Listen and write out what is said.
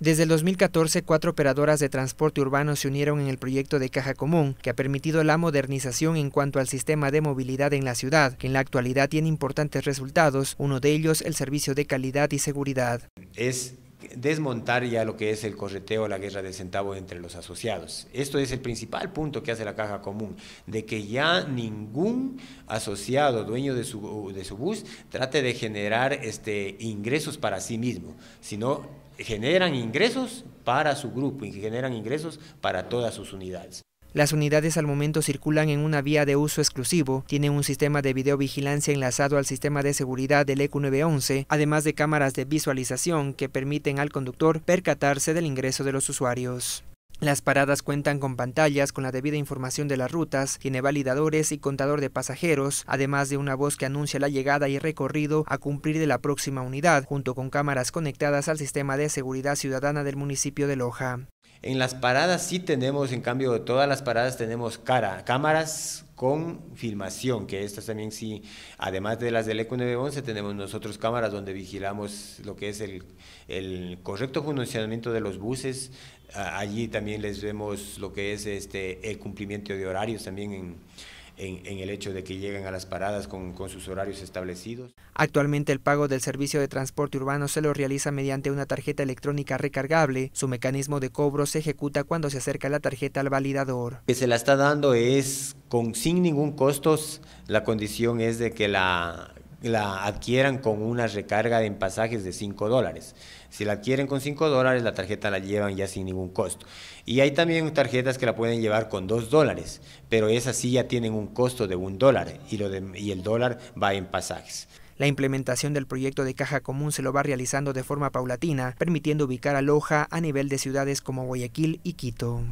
Desde el 2014, cuatro operadoras de transporte urbano se unieron en el proyecto de Caja Común, que ha permitido la modernización en cuanto al sistema de movilidad en la ciudad, que en la actualidad tiene importantes resultados, uno de ellos el servicio de calidad y seguridad. Es desmontar ya lo que es el correteo, la guerra del centavo entre los asociados. Esto es el principal punto que hace la caja común, de que ya ningún asociado dueño de su, de su bus trate de generar este, ingresos para sí mismo, sino generan ingresos para su grupo y generan ingresos para todas sus unidades. Las unidades al momento circulan en una vía de uso exclusivo, tienen un sistema de videovigilancia enlazado al sistema de seguridad del EQ911, además de cámaras de visualización que permiten al conductor percatarse del ingreso de los usuarios. Las paradas cuentan con pantallas con la debida información de las rutas, tiene validadores y contador de pasajeros, además de una voz que anuncia la llegada y recorrido a cumplir de la próxima unidad, junto con cámaras conectadas al sistema de seguridad ciudadana del municipio de Loja. En las paradas sí tenemos, en cambio, todas las paradas tenemos cara, cámaras con filmación, que estas también sí, además de las del ECO 11 tenemos nosotros cámaras donde vigilamos lo que es el, el correcto funcionamiento de los buses. Allí también les vemos lo que es este, el cumplimiento de horarios también en en, el hecho de que lleguen a las paradas con, sus horarios establecidos. Actualmente el pago del servicio de transporte urbano se lo realiza mediante una tarjeta electrónica recargable. Su mecanismo de cobro se ejecuta cuando se acerca la tarjeta al validador. que se la está dando es con sin ningún costo. La condición es de que la la adquieran con una recarga en pasajes de 5 dólares. Si la adquieren con 5 dólares, la tarjeta la llevan ya sin ningún costo. Y hay también tarjetas que la pueden llevar con 2 dólares, pero esas sí ya tienen un costo de un dólar y, lo y el dólar va en pasajes. La implementación del proyecto de caja común se lo va realizando de forma paulatina, permitiendo ubicar a Loja a nivel de ciudades como Guayaquil y Quito.